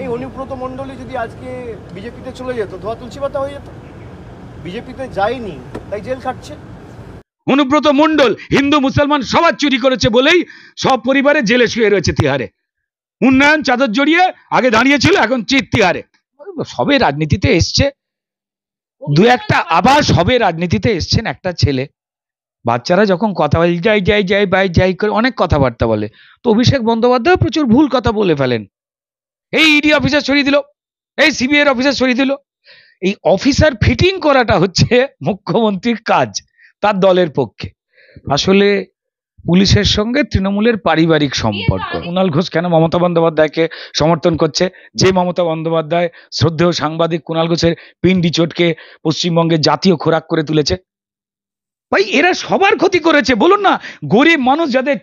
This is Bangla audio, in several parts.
এই অনুব্রত মন্ডলী যদি আজকে বিজেপিতে চলে যেত ধোয়া তুলসী পাতা হয়ে যেত বিজেপিতে যায়নি তাই জেল খাটছে অনুব্রত মণ্ডল হিন্দু মুসলমান সবার চুরি করেছে বলেই সব পরিবারে জেলে শুয়ে রয়েছে তিহারে উন্নয়ন চাদর জড়িয়ে আগে দাঁড়িয়েছিল এখন চিত তিহারে সবে রাজনীতিতে এসছে দু একটা আবার সবে রাজনীতিতে এসছেন একটা ছেলে বাচ্চারা যখন কথা বলে যাই যাই যাই বাই যাই করে অনেক কথাবার্তা বলে তো অভিষেক বন্দ্যোপাধ্যায় প্রচুর ভুল কথা বলে ফেলেন এই ইডি e অফিসার সরিয়ে দিল এই সিবিআই অফিসার সরিয়ে দিল এই অফিসার ফিটিং করাটা হচ্ছে মুখ্যমন্ত্রীর কাজ তার দলের পক্ষে আসলে পুলিশের সঙ্গে তৃণমূলের পারিবারিক সম্পর্ক কুণাল ঘোষ কেন মমতা বন্দ্যোপাধ্যায়কে সমর্থন করছে যে মমতা বন্দ্যোপাধ্যায় শ্রদ্ধেয় সাংবাদিক কুণাল ঘোষের পিন্ডি চোটকে পশ্চিমবঙ্গে জাতীয় খোরাক করে তুলেছে ভাই এরা সবার ক্ষতি করেছে বলুন না গরিব মানুষ যাদের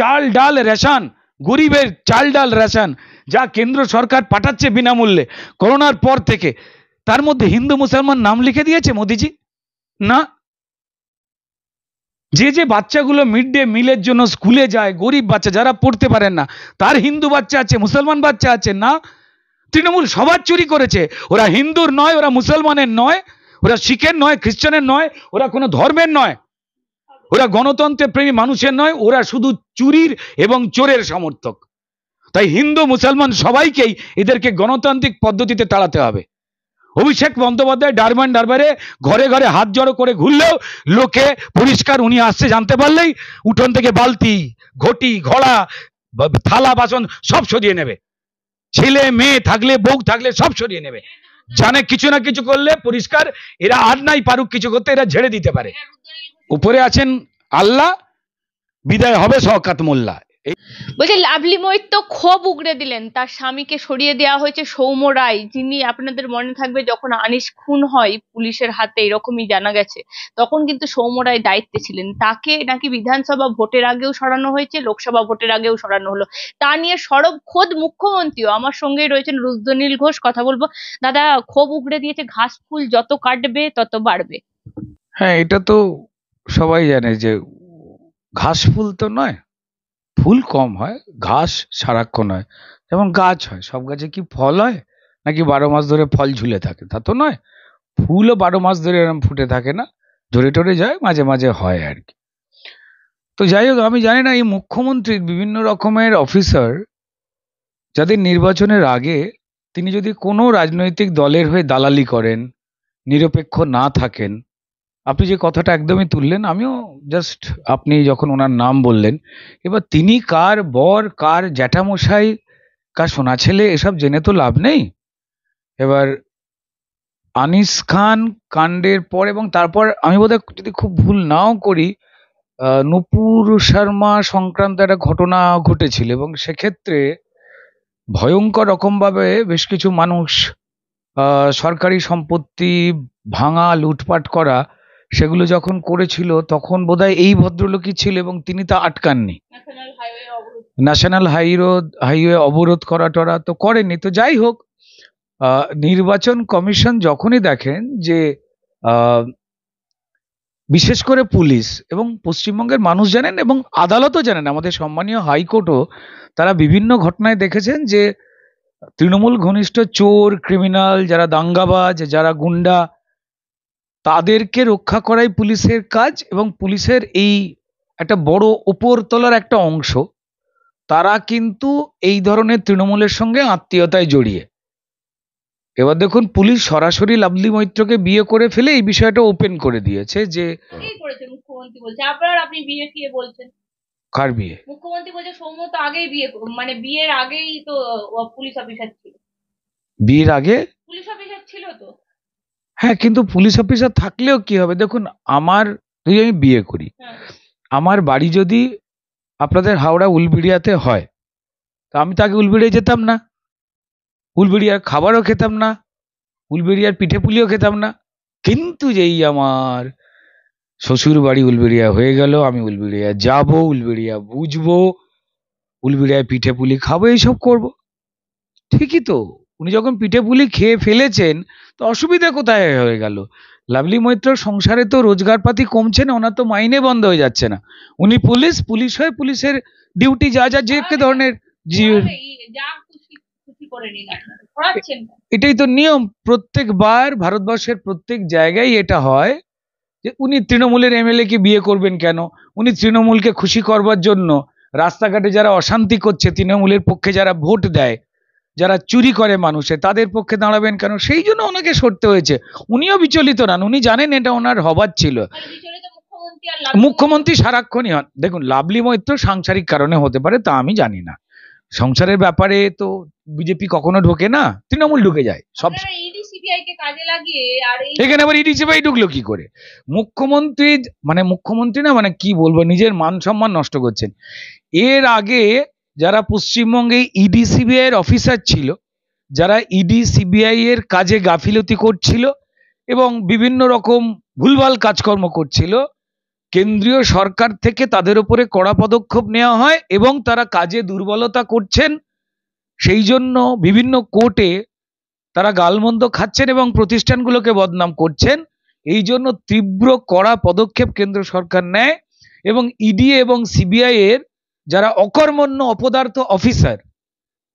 চাল ডাল রেশন গরিবের চাল ডাল রেশন যা কেন্দ্র সরকার পাঠাচ্ছে বিনামূল্যে করোনার পর থেকে তার মধ্যে হিন্দু মুসলমান নাম লিখে দিয়েছে মোদিজি না যে যে বাচ্চাগুলো মিড ডে মিলের জন্য স্কুলে যায় গরিব বাচ্চা যারা পড়তে পারেন না তার হিন্দু বাচ্চা আছে মুসলমান বাচ্চা আছে না তৃণমূল সবার চুরি করেছে ওরা হিন্দুর নয় ওরা মুসলমানের নয় ওরা শিখের নয় খ্রিস্টানের নয় ওরা কোনো ধর্মের নয় ওরা গণতন্ত্রের প্রেমী মানুষের নয় ওরা শুধু চুরির এবং চোরের সমর্থক তাই হিন্দু মুসলমান সবাইকেই এদেরকে গণতান্ত্রিক পদ্ধতিতে তাড়াতে হবে অভিষেক বন্দ্যোপাধ্যায় ডারবান ডারবারে ঘরে ঘরে হাত জড়ো করে ঘুরলেও লোকে পরিষ্কার উনি আসছে জানতে পারলেই উঠোন থেকে বালতি ঘটি ঘোড়া থালা বাসন সব সরিয়ে নেবে ছেলে মেয়ে থাকলে বউ থাকলে সব সরিয়ে নেবে জানে কিছু না কিছু করলে পরিষ্কার এরা আর নাই পারুক কিছু করতে এরা ঝেড়ে দিতে পারে উপরে আছেন আল্লাহ বিদায় হবে শওকাত মোল্লা বলছে লাভলি মৈত তো ক্ষোভ উগড়ে দিলেন তার স্বামীকে সরিয়ে দেওয়া হয়েছে সৌম্য রায় যিনি আপনাদের মনে থাকবে যখন আনিস খুন হয় পুলিশের হাতে এরকমই জানা গেছে তখন কিন্তু সৌম্য রায় দায়িত্বে ছিলেন তাকে নাকি বিধানসভা ভোটের আগেও সরানো হয়েছে লোকসভা ভোটের আগেও সরানো হলো তা নিয়ে সরব খোদ মুখ্যমন্ত্রীও আমার সঙ্গেই রয়েছেন রুদ্রনীল ঘোষ কথা বলবো দাদা ক্ষোভ উগড়ে দিয়েছে ঘাস ফুল যত কাটবে তত বাড়বে হ্যাঁ এটা তো সবাই জানে যে ঘাস ফুল তো নয় ফুল কম হয় ঘাস সারাক্ষণ হয় যেমন গাছ হয় সব গাছে কি ফল হয় নাকি বারো মাস ধরে ফল ঝুলে থাকে তা তো নয় ফুলও বারো মাস ধরে এরম ফুটে থাকে না ধরে টরে যায় মাঝে মাঝে হয় আর কি তো যাই হোক আমি জানি না এই মুখ্যমন্ত্রীর বিভিন্ন রকমের অফিসার যাদের নির্বাচনের আগে তিনি যদি কোনো রাজনৈতিক দলের হয়ে দালালি করেন নিরপেক্ষ না থাকেন আপনি যে কথাটা একদমই তুললেন আমিও জাস্ট আপনি যখন ওনার নাম বললেন এবার তিনি কার বর কার জ্যাঠামশাই কার সোনা ছেলে এসব জেনে তো লাভ নেই এবার আনিস খান কাণ্ডের পর এবং তারপর আমি বোধহয় যদি খুব ভুল নাও করি নূপুর শর্মা সংক্রান্ত একটা ঘটনা ঘটেছিল এবং সেক্ষেত্রে ভয়ঙ্কর রকমভাবে বেশ কিছু মানুষ সরকারি সম্পত্তি ভাঙা লুটপাট করা সেগুলো যখন করেছিল তখন বোধহয় এই ভদ্রলোকই ছিল এবং তিনি তা আটকাননি ন্যাশনাল হাই রোড হাইওয়ে অবরোধ করা টরা তো করেনি তো যাই হোক নির্বাচন কমিশন যখনই দেখেন যে বিশেষ করে পুলিশ এবং পশ্চিমবঙ্গের মানুষ জানেন এবং আদালতও জানেন আমাদের সম্মানীয় হাইকোর্টও তারা বিভিন্ন ঘটনায় দেখেছেন যে তৃণমূল ঘনিষ্ঠ চোর ক্রিমিনাল যারা দাঙ্গাবাজ যারা গুন্ডা তাদেরকে রক্ষা করাই পুলিশের কাজ এবং পুলিশের এই একটা বড় উপরতলার একটা অংশ তারা কিন্তু এই ধরনের তৃণমূলের সঙ্গে আত্মীয়তায় জড়িয়ে এবার দেখুন পুলিশ সরাসরি লাভলি মৈত্রকে বিয়ে করে ফেলে এই বিষয়টা ওপেন করে দিয়েছে যে কার বিয়ে মুখ্যমন্ত্রী বলছে তো আগেই বিয়ে মানে বিয়ের আগেই তো পুলিশ অফিসার ছিল বিয়ের আগে পুলিশ অফিসার ছিল তো হ্যাঁ কিন্তু পুলিশ অফিসার থাকলেও কি হবে দেখুন আমার যদি আমি বিয়ে করি আমার বাড়ি যদি আপনাদের হাওড়া উলবিড়িয়াতে হয় তা আমি তাকে উলবিড়িয়ে যেতাম না উলবেড়িয়ার খাবারও খেতাম না উলবেড়িয়ার পিঠে পুলিও খেতাম না কিন্তু যেই আমার শ্বশুর বাড়ি উলবেড়িয়া হয়ে গেল আমি উলবেড়িয়া যাব উলবেড়িয়া বুঝবো উলবিড়িয়ায় পিঠে পুলি খাবো এইসব করব ঠিকই তো উনি যখন পিঠে পুলি খেয়ে ফেলেছেন তো অসুবিধা কোথায় হয়ে গেল লাভলি মৈত্র সংসারে তো রোজগারপাতি কমছে না ওনার তো মাইনে বন্ধ হয়ে যাচ্ছে না উনি পুলিশ পুলিশ হয়ে পুলিশের ডিউটি যা যা যে ধরনের এটাই তো নিয়ম প্রত্যেকবার ভারতবর্ষের প্রত্যেক জায়গায় এটা হয় যে উনি তৃণমূলের এমএলএ কে বিয়ে করবেন কেন উনি তৃণমূলকে খুশি করবার জন্য রাস্তাঘাটে যারা অশান্তি করছে তৃণমূলের পক্ষে যারা ভোট দেয় যারা চুরি করে মানুষে তাদের পক্ষে দাঁড়াবেন কেন সেই জন্য ওনাকে সরতে হয়েছে উনিও বিচলিত নন উনি জানেন এটা ওনার হবার ছিল মুখ্যমন্ত্রী সারাক্ষণই হন দেখুন লাভলি মৈত্র সাংসারিক কারণে হতে পারে তা আমি জানি না সংসারের ব্যাপারে তো বিজেপি কখনো ঢোকে না তৃণমূল ঢুকে যায় সব e এখানে আবার ইডি e সিবিআই ঢুকলো কি করে মুখ্যমন্ত্রী মানে মুখ্যমন্ত্রী না মানে কি বলবো নিজের মান সম্মান নষ্ট করছেন এর আগে যারা পশ্চিমবঙ্গে ইডি e এর অফিসার ছিল যারা ইডি e সিবিআই এর কাজে গাফিলতি করছিল এবং বিভিন্ন রকম ভুলভাল কাজকর্ম করছিল কেন্দ্রীয় সরকার থেকে তাদের উপরে কড়া পদক্ষেপ নেওয়া হয় এবং তারা কাজে দুর্বলতা করছেন সেই জন্য বিভিন্ন কোর্টে তারা গালমন্দ খাচ্ছেন এবং প্রতিষ্ঠানগুলোকে বদনাম করছেন এই জন্য তীব্র কড়া পদক্ষেপ কেন্দ্র সরকার নেয় এবং ইডি e এবং সিবিআই এর যারা অকর্মণ্য অপদার্থ অফিসার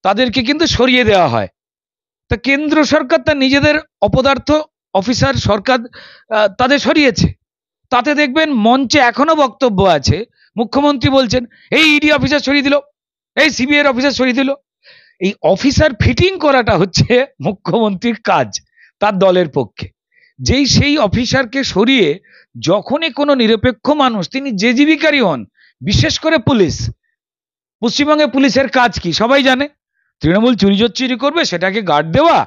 তাদেরকে কিন্তু সরিয়ে দেওয়া হয় তা কেন্দ্র সরকার তার নিজেদের অপদার্থ অফিসার সরকার তাদের সরিয়েছে তাতে দেখবেন মঞ্চে এখনো বক্তব্য আছে মুখ্যমন্ত্রী বলছেন এই ইডি e অফিসার সরিয়ে দিল এই সিবিআই অফিসার সরিয়ে দিল এই অফিসার ফিটিং করাটা হচ্ছে মুখ্যমন্ত্রীর কাজ তার দলের পক্ষে যেই সেই অফিসারকে সরিয়ে যখনই কোনো নিরপেক্ষ মানুষ তিনি যে জীবিকারই হন বিশেষ করে পুলিশ পশ্চিমবঙ্গে পুলিশের কাজ কি সবাই জানে তৃণমূল চুরি করবে সেটাকে গার্ড দেওয়া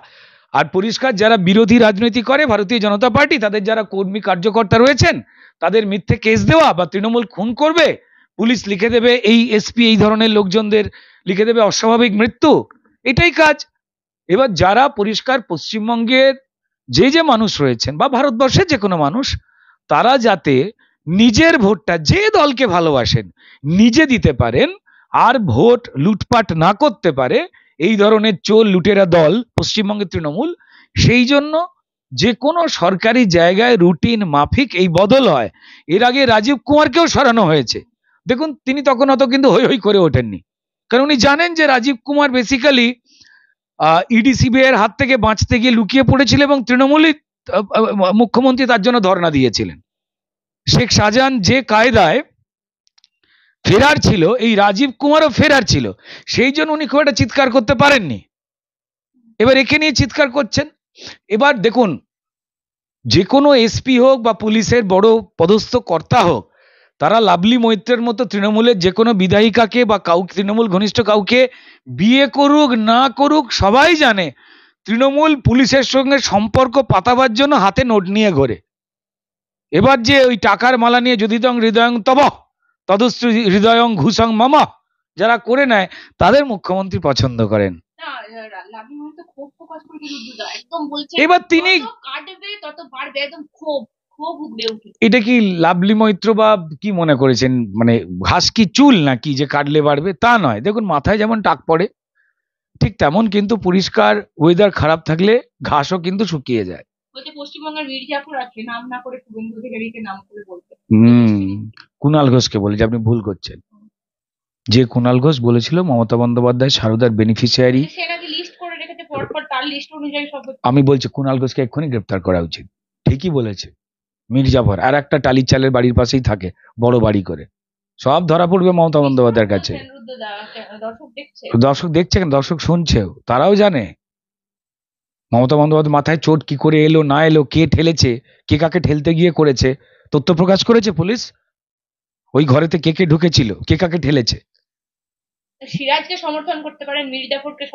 আর পরিষ্কার যারা বিরোধী রাজনীতি করে ভারতীয় জনতা পার্টি তাদের যারা কর্মী কার্যকর্তা রয়েছেন তাদের মিথ্যে কেস দেওয়া বা তৃণমূল খুন করবে পুলিশ লিখে দেবে এই এসপি এই ধরনের লোকজনদের লিখে দেবে অস্বাভাবিক মৃত্যু এটাই কাজ এবার যারা পরিষ্কার পশ্চিমবঙ্গের যে যে মানুষ রয়েছেন বা ভারতবর্ষের যে কোনো মানুষ তারা যাতে নিজের ভোটটা যে দলকে ভালোবাসেন নিজে দিতে পারেন আর ভোট লুটপাট না করতে পারে এই ধরনের চোর লুটেরা দল পশ্চিমবঙ্গের তৃণমূল সেই জন্য যে কোনো সরকারি জায়গায় রুটিন মাফিক এই বদল হয় এর আগে রাজীব কুমারকেও সরানো হয়েছে দেখুন তিনি তখন অত কিন্তু হৈ হৈ করে ওঠেননি কারণ উনি জানেন যে Rajiv Kumar basically ED CBI e এর হাত থেকে বাঁচতে গিয়ে লুকিয়ে পড়েছিল এবং তৃণমূলই মুখ্যমন্ত্রী তার জন্য ধর্ণা দিয়েছিলেন শেখ শাহজাহান যে কায়দায় ফেরার ছিল এই রাজীব কুমারও ফেরার ছিল সেই জন্য উনি খুব একটা চিৎকার করতে পারেননি এবার একে নিয়ে চিৎকার করছেন এবার দেখুন যে কোনো এসপি হোক বা পুলিশের বড় পদস্থ কর্তা হোক তারা লাভলি মৈত্রের মতো তৃণমূলের যে কোনো বিধায়িকাকে বা কাউ তৃণমূল ঘনিষ্ঠ কাউকে বিয়ে করুক না করুক সবাই জানে তৃণমূল পুলিশের সঙ্গে সম্পর্ক পাতাবার জন্য হাতে নোট নিয়ে ঘোরে এবার যে ওই টাকার মালা নিয়ে যদি দং হৃদয়ং তবহ তদস্য হৃদয়ং ঘুষং মম যারা করে নেয় তাদের মুখ্যমন্ত্রী পছন্দ করেন এবার তিনি এটা কি লাভলি মৈত্র বা কি মনে করেছেন মানে ঘাস কি চুল নাকি যে কাটলে বাড়বে তা নয় দেখুন মাথায় যেমন টাক পড়ে ঠিক তেমন কিন্তু পরিষ্কার ওয়েদার খারাপ থাকলে ঘাসও কিন্তু শুকিয়ে যায় পশ্চিমবঙ্গের নাম না করে নাম করে কুণাল ঘোষকে বলে যে আপনি ভুল করছেন যে কুণাল ঘোষ বলেছিল মমতা বন্দ্যোপাধ্যায় সারদার বেনিফিসিয়ারি মানে আমি বলছি কুণাল ঘোষকে এক্ষুনি গ্রেপ্তার করা উচিত ঠিকই বলেছে মির্জাফর আর একটা টালির চালের বাড়ির পাশেই থাকে বড় বাড়ি করে সব ধরা পড়বে মমতা বন্দ্যোপাধ্যায়ের কাছে দর্শক দেখছে কেন দর্শক শুনছেও তারাও জানে মমতা বন্দ্যোপাধ্যায় মাথায় চোট কি করে এলো না এলো কে ঠেলেছে কে কাকে ঠেলতে গিয়ে করেছে তথ্য প্রকাশ করেছে পুলিশ ওই ঘরেতে কে কে ঢুকেছিল কে কাকে ঠেলেছে সিরাজকে সমর্থন করতে পারেন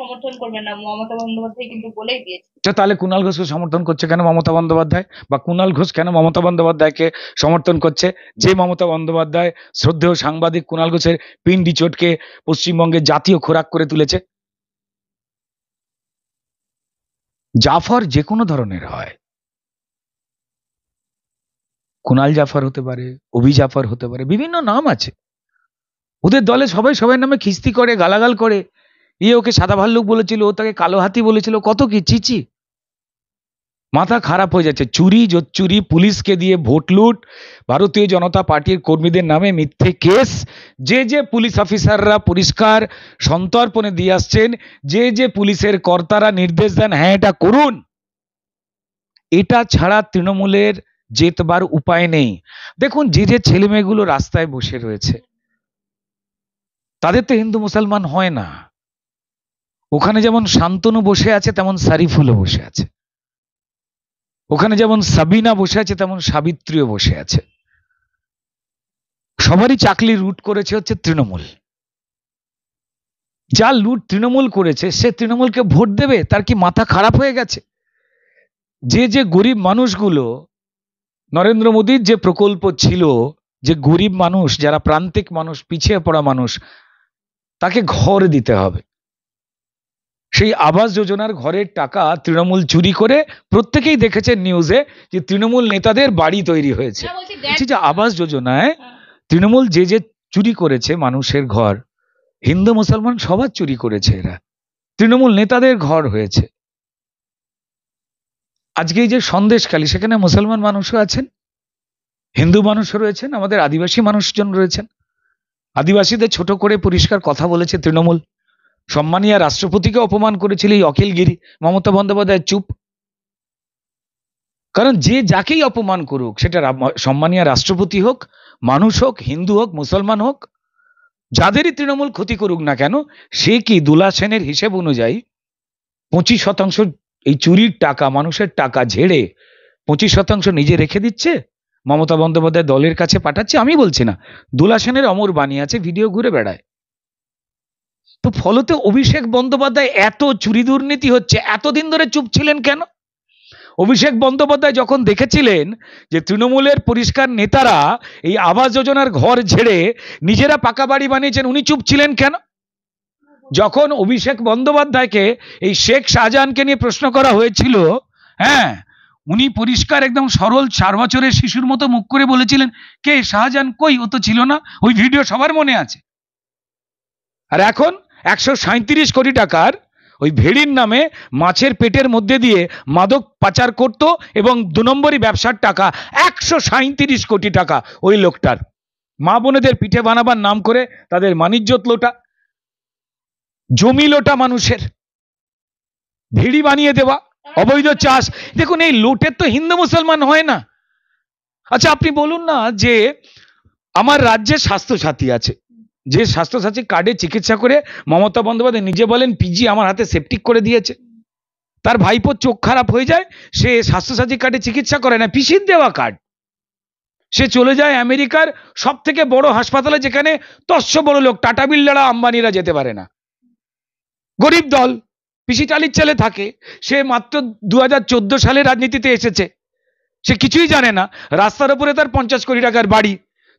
সমর্থন করবেন না মমতা বন্দ্যোপাধ্যায় কিন্তু বলেই দিয়েছে তো তাহলে কুণাল ঘোষকে সমর্থন করছে কেন মমতা বন্দ্যোপাধ্যায় বা কুণাল ঘোষ কেন মমতা বন্দ্যোপাধ্যায়কে সমর্থন করছে যে মমতা বন্দ্যোপাধ্যায় শ্রদ্ধেয় সাংবাদিক কুণাল ঘোষের পিন্ডি চোটকে পশ্চিমবঙ্গে জাতীয় খোরাক করে তুলেছে জাফর যে কোনো ধরনের হয় কুনাল জাফর হতে পারে অভি জাফর হতে পারে বিভিন্ন নাম আছে ওদের দলে সবাই সবাই নামে খিস্তি করে গালাগাল করে ইয়ে ওকে সাদা ভাল্লুক বলেছিল ও তাকে কালো হাতি বলেছিল কত কি চিচি মাথা খারাপ হয়ে যাচ্ছে চুরি চুরি পুলিশকে দিয়ে ভোট লুট ভারতীয় জনতা পার্টির কর্মীদের নামে মিথ্যে কেস যে যে পুলিশ অফিসাররা পরিষ্কার সন্তর্পণে দিয়ে আসছেন যে যে পুলিশের কর্তারা নির্দেশ দেন হ্যাঁ এটা করুন এটা ছাড়া তৃণমূলের জেতবার উপায় নেই দেখুন যে যে ছেলে মেয়েগুলো রাস্তায় বসে রয়েছে তাদের তো হিন্দু মুসলমান হয় না ওখানে যেমন শান্তনু বসে আছে তেমন সারিফুলও বসে আছে ওখানে যেমন সাবিনা বসে আছে তেমন সাবিত্রীও বসে আছে সবারই চাকরি রুট করেছে হচ্ছে তৃণমূল যা লুট তৃণমূল করেছে সে তৃণমূলকে ভোট দেবে তার কি মাথা খারাপ হয়ে গেছে যে যে গরিব মানুষগুলো নরেন্দ্র মোদীর যে প্রকল্প ছিল যে গরিব মানুষ যারা প্রান্তিক মানুষ পিছিয়ে পড়া মানুষ তাকে ঘর দিতে হবে সেই আবাস যোজনার ঘরের টাকা তৃণমূল চুরি করে প্রত্যেকেই দেখেছেন নিউজে যে তৃণমূল নেতাদের বাড়ি তৈরি হয়েছে হ্যাঁ, যে আবাস যোজনায় হ্যাঁ। তৃণমূল যে যে চুরি করেছে মানুষের ঘর হিন্দু মুসলমান সবার চুরি করেছে এরা তৃণমূল নেতাদের ঘর হয়েছে আজকে এই যে সন্দেশকালী সেখানে মুসলমান মানুষও আছেন হিন্দু মানুষও রয়েছেন আমাদের আদিবাসী মানুষজন রয়েছেন আদিবাসীদের ছোট করে পরিষ্কার কথা বলেছে তৃণমূল সম্মানিয়া রাষ্ট্রপতিকে অপমান করেছিল এই অখিলগিরি মমতা বন্দ্যোপাধ্যায় চুপ কারণ যে যাকেই অপমান করুক সেটা সম্মানিয়া রাষ্ট্রপতি হোক মানুষ হোক হিন্দু হোক মুসলমান হোক যাদেরই তৃণমূল ক্ষতি করুক না কেন সে কি দুলা সেনের হিসেব অনুযায়ী পঁচিশ শতাংশ এই চুরির টাকা মানুষের টাকা ঝেড়ে পঁচিশ শতাংশ নিজে রেখে দিচ্ছে মমতা বন্দ্যোপাধ্যায় দলের কাছে পাঠাচ্ছে আমি বলছি না দুলা সেনের অমর বাণী আছে ভিডিও ঘুরে বেড়ায় তো ফলতে অভিষেক বন্দ্যোপাধ্যায় এত চুরি দুর্নীতি হচ্ছে এতদিন ধরে চুপ ছিলেন কেন অভিষেক বন্দ্যোপাধ্যায় যখন দেখেছিলেন যে তৃণমূলের পরিষ্কার নেতারা এই আবাস যোজনার ঘর ঝেড়ে নিজেরা পাকা বাড়ি বানিয়েছেন উনি চুপ ছিলেন কেন যখন অভিষেক বন্দ্যোপাধ্যায়কে এই শেখ শাহজাহানকে নিয়ে প্রশ্ন করা হয়েছিল হ্যাঁ উনি পরিষ্কার একদম সরল চার বছরের শিশুর মতো মুখ করে বলেছিলেন কে শাহজাহান কই ও তো ছিল না ওই ভিডিও সবার মনে আছে আর এখন একশো সাঁত্রিশ কোটি টাকার ওই ভেড়ির নামে মাছের পেটের মধ্যে দিয়ে মাদক পাচার করত এবং দু নম্বরই ব্যবসার টাকা একশো সাঁত্রিশ কোটি টাকা ওই লোকটার মা বোনেদের পিঠে বানাবার নাম করে তাদের মানিজ্যত লোটা জমি লোটা মানুষের ভিড়ি বানিয়ে দেওয়া অবৈধ চাষ দেখুন এই লোটের তো হিন্দু মুসলমান হয় না আচ্ছা আপনি বলুন না যে আমার রাজ্যে স্বাস্থ্যসাথী আছে যে স্বাস্থ্যসাথী কার্ডে চিকিৎসা করে মমতা বন্দ্যোপাধ্যায় নিজে বলেন পিজি আমার হাতে সেপটিক করে দিয়েছে তার ভাইপোর চোখ খারাপ হয়ে যায় সে স্বাস্থ্যসাথী কার্ডে চিকিৎসা করে না পিসির দেওয়া কার্ড সে চলে যায় আমেরিকার সব থেকে বড় হাসপাতালে যেখানে তস্য বড় লোক টাটা বিল্ডারা আম্বানিরা যেতে পারে না গরিব দল পিসিটালির ছেলে থাকে সে মাত্র দু সালে রাজনীতিতে এসেছে সে কিছুই জানে না রাস্তার উপরে তার পঞ্চাশ কোটি টাকার বাড়ি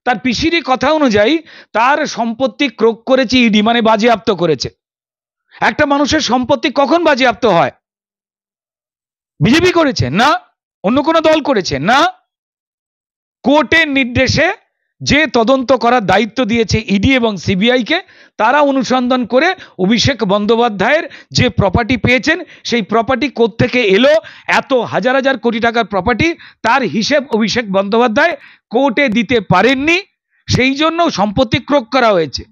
তার পিসিরই কথা অনুযায়ী তার সম্পত্তি ক্রোক করেছে ইডি মানে বাজেয়াপ্ত করেছে একটা মানুষের সম্পত্তি কখন বাজেয়াপ্ত হয় বিজেপি করেছে না অন্য কোনো দল করেছে না কোর্টের নির্দেশে যে তদন্ত করার দায়িত্ব দিয়েছে ইডি e এবং সিবিআইকে তারা অনুসন্ধান করে অভিষেক বন্দ্যোপাধ্যায়ের যে প্রপার্টি পেয়েছেন সেই প্রপার্টি থেকে এলো এত হাজার হাজার কোটি টাকার প্রপার্টি তার হিসেব অভিষেক বন্দ্যোপাধ্যায় কোর্টে দিতে পারেননি সেই জন্য সম্পত্তি ক্রোক করা হয়েছে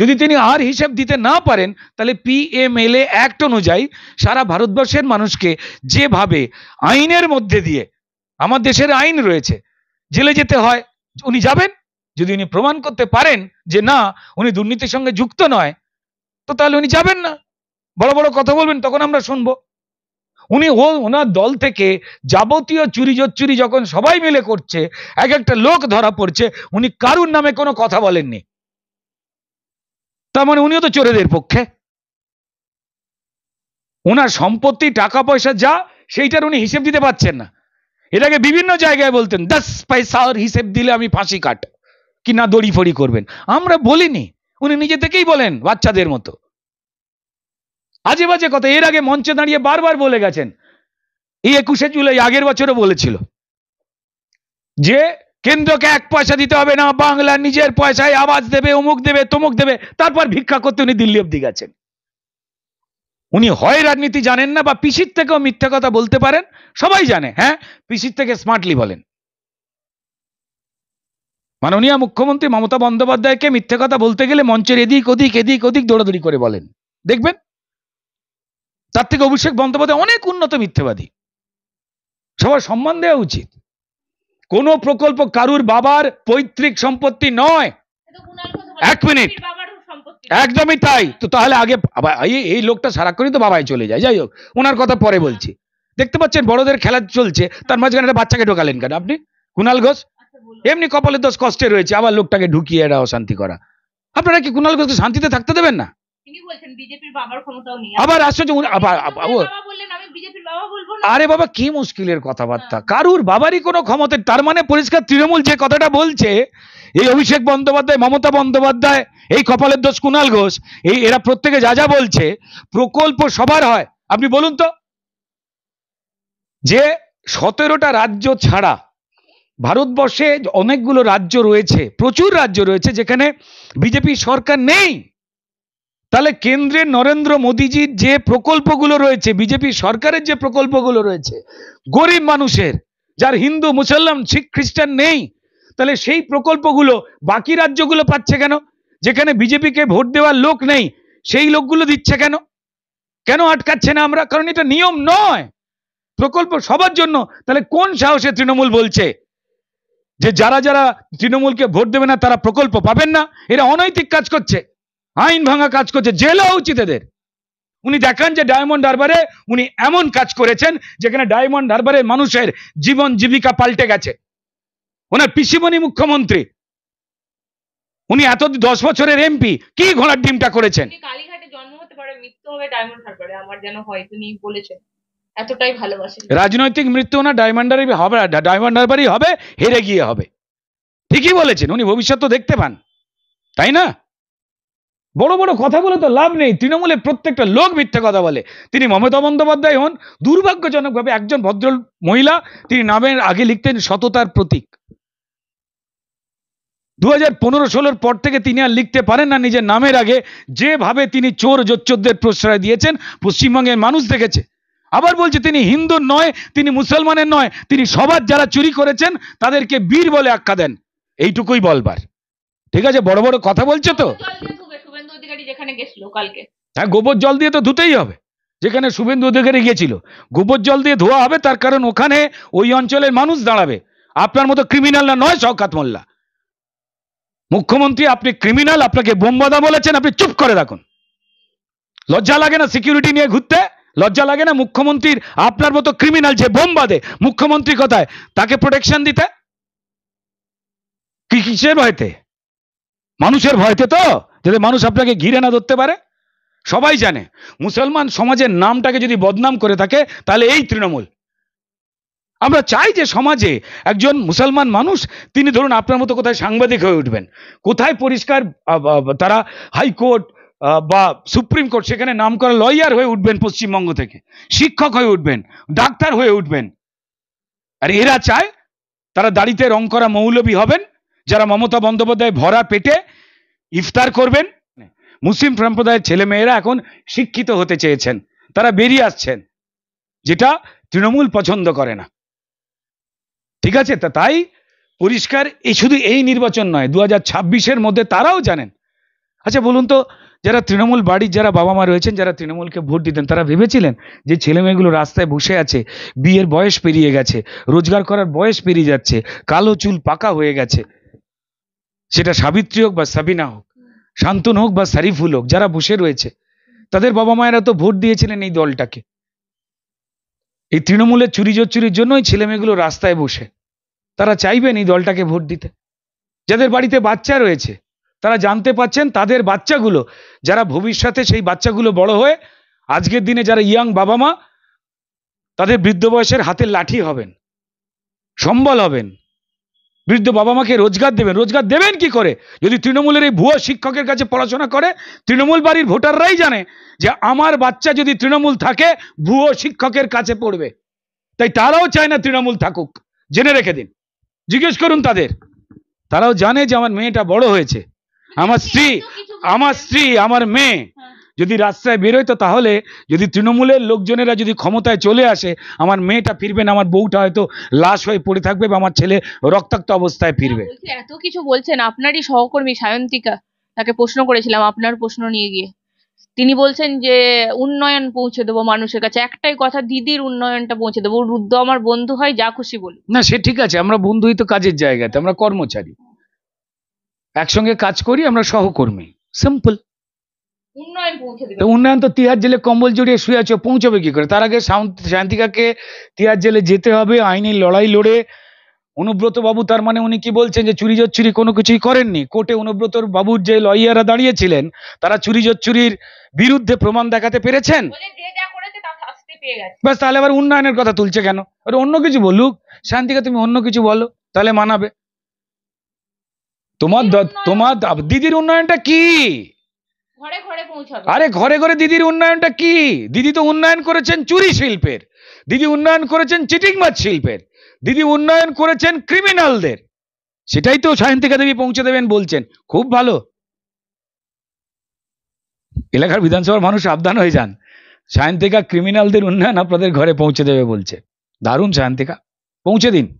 যদি তিনি আর হিসেব দিতে না পারেন তাহলে পিএমএলএ অ্যাক্ট অনুযায়ী সারা ভারতবর্ষের মানুষকে যেভাবে আইনের মধ্যে দিয়ে আমার দেশের আইন রয়েছে জেলে যেতে হয় উনি যাবেন যদি উনি প্রমাণ করতে পারেন যে না উনি দুর্নীতির সঙ্গে যুক্ত নয় তো তাহলে উনি যাবেন না বড় বড় কথা বলবেন তখন আমরা শুনব উনি ও ওনার দল থেকে যাবতীয় চুরি জোচ্চুরি যখন সবাই মিলে করছে এক একটা লোক ধরা পড়ছে উনি কারুর নামে কোনো কথা বলেননি তার মানে উনিও তো চোরেদের পক্ষে ওনার সম্পত্তি টাকা পয়সা যা সেইটার উনি হিসেব দিতে পারছেন না এটাকে বিভিন্ন জায়গায় বলতেন দশ পয়সা ওর হিসেব দিলে আমি ফাঁসি কাট কি না দড়ি ফড়ি করবেন আমরা বলিনি উনি নিজে থেকেই বলেন বাচ্চাদের মতো আজে বাজে কথা এর আগে মঞ্চে দাঁড়িয়ে বারবার বলে গেছেন এই একুশে জুলাই আগের বছরও বলেছিল যে কেন্দ্রকে এক পয়সা দিতে হবে না বাংলা নিজের পয়সায় আওয়াজ দেবে অমুক দেবে তমুক দেবে তারপর ভিক্ষা করতে উনি দিল্লি অব্দি গেছেন উনি হয় রাজনীতি জানেন না বা পিসির থেকেও মিথ্যা কথা বলতে পারেন সবাই জানে হ্যাঁ পিসির থেকে স্মার্টলি বলেন মাননীয় মুখ্যমন্ত্রী মমতা বন্দ্যোপাধ্যায়কে মিথ্যে কথা বলতে গেলে মঞ্চের এদিক ওদিক এদিক ওদিক দৌড়াদৌড়ি করে বলেন দেখবেন তার থেকে অভিষেক বন্দ্যোপাধ্যায় অনেক উন্নত মিথ্যেবাদী সবার সম্মান দেওয়া উচিত কোনো প্রকল্প কারুর বাবার পৈতৃক সম্পত্তি নয় এক মিনিট একদমই তাই তো তাহলে আগে এই লোকটা সারাক্ষণই তো বাবাই চলে যায় যাই হোক ওনার কথা পরে বলছি দেখতে পাচ্ছেন বড়দের খেলা চলছে তার মাঝখানে একটা বাচ্চাকে ঢোকালেন কেন আপনি কুনাল ঘোষ এমনি কপালে দোষ কষ্টে রয়েছে আবার লোকটাকে ঢুকিয়ে এরা অশান্তি করা আপনারা কি কুনাল ঘোষকে শান্তিতে থাকতে দেবেন না আবার আশ্চর্য আরে বাবা কি মুশকিলের কথাবার্তা হ্যাঁ। কারুর বাবারই কোনো ক্ষমতা তার মানে পরিষ্কার তৃণমূল যে কথাটা বলছে এই অভিষেক বন্দ্যোপাধ্যায় মমতা বন্দ্যোপাধ্যায় এই কপালের দোষ কুণাল ঘোষ এই এরা প্রত্যেকে যা যা বলছে প্রকল্প সবার হয় আপনি বলুন তো যে সতেরোটা রাজ্য ছাড়া ভারতবর্ষে অনেকগুলো রাজ্য রয়েছে প্রচুর রাজ্য রয়েছে যেখানে বিজেপি সরকার নেই তাহলে কেন্দ্রে নরেন্দ্র মোদীজির যে প্রকল্পগুলো রয়েছে বিজেপি সরকারের যে প্রকল্পগুলো রয়েছে গরিব মানুষের যার হিন্দু মুসলমান শিখ খ্রিস্টান নেই তাহলে সেই প্রকল্পগুলো বাকি রাজ্যগুলো পাচ্ছে কেন যেখানে বিজেপিকে ভোট দেওয়ার লোক নেই সেই লোকগুলো দিচ্ছে কেন কেন আটকাচ্ছে না আমরা কারণ এটা নিয়ম নয় প্রকল্প সবার জন্য তাহলে কোন সাহসে তৃণমূল বলছে যে যারা যারা তৃণমূলকে ভোট দেবে না তারা প্রকল্প পাবেন না এরা অনৈতিক কাজ করছে আইন ভাঙা কাজ করছে জেলা উচিত এদের উনি দেখান যে ডায়মন্ড হারবারে উনি এমন কাজ করেছেন যেখানে ডায়মন্ড হারবারের মানুষের জীবন জীবিকা পাল্টে গেছে ওনার পিসিমণি মুখ্যমন্ত্রী উনি এত দশ বছরের এমপি কি ঘোড়ার ডিমটা করেছেন রাজনৈতিক মৃত্যু না ডায়মন্ডারি হবে ডায়মন্ড হবে হেরে গিয়ে হবে ঠিকই বলেছেন উনি ভবিষ্যৎ তো দেখতে পান তাই না বড় বড় কথা বলে তো লাভ নেই তৃণমূলের প্রত্যেকটা লোক মিথ্যে কথা বলে তিনি মমতা বন্দ্যোপাধ্যায় হন দুর্ভাগ্যজনকভাবে একজন ভদ্র মহিলা তিনি নামের আগে লিখতেন সততার প্রতীক দু হাজার পনেরো ষোলোর পর থেকে তিনি আর লিখতে পারেন না নিজের নামের আগে যেভাবে তিনি চোর জোচ্চোরদের প্রশ্রয় দিয়েছেন পশ্চিমবঙ্গের মানুষ দেখেছে আবার বলছে তিনি হিন্দু নয় তিনি মুসলমানের নয় তিনি সবার যারা চুরি করেছেন তাদেরকে বীর বলে আখ্যা দেন এইটুকুই বলবার ঠিক আছে বড় বড় কথা বলছে তো হ্যাঁ গোবর জল দিয়ে তো ধুতেই হবে যেখানে শুভেন্দু অধিকারী গিয়েছিল গোবর জল দিয়ে ধোয়া হবে তার কারণ ওখানে ওই অঞ্চলের মানুষ দাঁড়াবে আপনার মতো ক্রিমিনাল না নয় শওকাত মোল্লা মুখ্যমন্ত্রী আপনি ক্রিমিনাল আপনাকে বোমবাদা বলেছেন আপনি চুপ করে রাখুন লজ্জা লাগে না সিকিউরিটি নিয়ে ঘুরতে লজ্জা লাগে না মুখ্যমন্ত্রীর আপনার মতো ক্রিমিনাল যে বোমবাদে মুখ্যমন্ত্রী কোথায় তাকে প্রোটেকশন দিতে কি কিসের ভয়তে মানুষের ভয়তে তো যাতে মানুষ আপনাকে ঘিরে না ধরতে পারে সবাই জানে মুসলমান সমাজের নামটাকে যদি বদনাম করে থাকে তাহলে এই তৃণমূল আমরা চাই যে সমাজে একজন মুসলমান মানুষ তিনি ধরুন আপনার মতো কোথায় সাংবাদিক হয়ে উঠবেন কোথায় পরিষ্কার তারা হাইকোর্ট বা সুপ্রিম কোর্ট সেখানে নাম করা লয়ার হয়ে উঠবেন পশ্চিমবঙ্গ থেকে শিক্ষক হয়ে উঠবেন ডাক্তার হয়ে উঠবেন আর এরা চায় তারা দাড়িতে রং করা মৌলবী হবেন যারা মমতা বন্দ্যোপাধ্যায় ভরা পেটে ইফতার করবেন মুসলিম সম্প্রদায়ের ছেলেমেয়েরা এখন শিক্ষিত হতে চেয়েছেন তারা বেরিয়ে আসছেন যেটা তৃণমূল পছন্দ করে না ঠিক আছে তা তাই পরিষ্কার এই শুধু এই নির্বাচন নয় দু হাজার ছাব্বিশের মধ্যে তারাও জানেন আচ্ছা বলুন তো যারা তৃণমূল বাড়ির যারা বাবা মা রয়েছেন যারা তৃণমূলকে ভোট দিতেন তারা ভেবেছিলেন যে ছেলেমেয়েগুলো রাস্তায় বসে আছে বিয়ের বয়স পেরিয়ে গেছে রোজগার করার বয়স পেরিয়ে যাচ্ছে কালো চুল পাকা হয়ে গেছে সেটা সাবিত্রী হোক বা সাবিনা হোক শান্তন হোক বা সারিফুল হোক যারা বসে রয়েছে তাদের বাবা মায়েরা তো ভোট দিয়েছিলেন এই দলটাকে এই তৃণমূলের চুরি চোরচুরির জন্যই ছেলেমেয়েগুলো রাস্তায় বসে তারা চাইবেন এই দলটাকে ভোট দিতে যাদের বাড়িতে বাচ্চা রয়েছে তারা জানতে পাচ্ছেন তাদের বাচ্চাগুলো যারা ভবিষ্যতে সেই বাচ্চাগুলো বড় হয়ে আজকের দিনে যারা ইয়াং বাবা মা তাদের বৃদ্ধ বয়সের হাতে লাঠি হবেন সম্বল হবেন বৃদ্ধ বাবা মাকে রোজগার দেবেন রোজগার দেবেন কি করে যদি তৃণমূলের এই ভুয়া শিক্ষকের কাছে পড়াশোনা করে তৃণমূল বাড়ির ভোটাররাই জানে যে আমার বাচ্চা যদি তৃণমূল থাকে ভুয়ো শিক্ষকের কাছে পড়বে তাই তারাও চায় না তৃণমূল থাকুক জেনে রেখে দিন জিজ্ঞেস করুন তাদের তারাও জানে যে আমার মেয়েটা বড় হয়েছে আমার স্ত্রী আমার স্ত্রী আমার মেয়ে হ্যাঁ। যদি রাস্তায় বেরোয় তো তাহলে যদি তৃণমূলের লোকজনেরা যদি ক্ষমতায় চলে আসে আমার মেয়েটা ফিরবে না আমার বউটা হয়তো লাশ হয়ে পড়ে থাকবে বা আমার ছেলে রক্তাক্ত অবস্থায় ফিরবে হ্যাঁ, এত কিছু বলছেন আপনারই সহকর্মী সায়ন্তিকা তাকে প্রশ্ন করেছিলাম আপনার প্রশ্ন নিয়ে গিয়ে তিনি বলছেন যে উন্নয়ন পৌঁছে দেবো মানুষের কাছে একটাই কথা দিদির উন্নয়নটা পৌঁছে দেবো রুদ্ধ আমার বন্ধু হয় যা খুশি বলি না সে ঠিক আছে আমরা বন্ধুই তো কাজের জায়গাতে আমরা কর্মচারী একসঙ্গে কাজ করি আমরা সহকর্মী সিম্পল উন্নয়ন তো তিহার জেলে কম্বল জড়িয়ে শুয়ে আছে পৌঁছবে কি করে তার আগে শান্তিকাকে তিহার জেলে যেতে হবে আইনি লড়াই লড়ে অনুব্রত বাবু তার মানে উনি কি বলছেন যে চুরি জচ্ছুরি কোনো কিছুই করেননি কোর্টে অনুব্রত বাবুর যে লয়ারা দাঁড়িয়েছিলেন তারা চুরি জচ্ছুরির বিরুদ্ধে প্রমাণ দেখাতে পেরেছেন ব্যাস তাহলে আবার উন্নয়নের কথা তুলছে কেন আর অন্য কিছু বলুক শান্তিকা তুমি অন্য কিছু বলো তাহলে মানাবে তোমার তোমার দিদির উন্নয়নটা কি আরে ঘরে ঘরে দিদির উন্নয়নটা কি দিদি তো উন্নয়ন করেছেন চুরি শিল্পের দিদি উন্নয়ন করেছেন চিটিং মাছ শিল্পের দিদি উন্নয়ন করেছেন ক্রিমিনালদের সেটাই তো সায়ন্তিকা দেবী পৌঁছে দেবেন বলছেন খুব ভালো এলাকার বিধানসভার মানুষ সাবধান হয়ে যান সায়ন্তিকা ক্রিমিনালদের উন্নয়ন আপনাদের ঘরে পৌঁছে দেবে বলছে দারুণ সায়ন্তিকা পৌঁছে দিন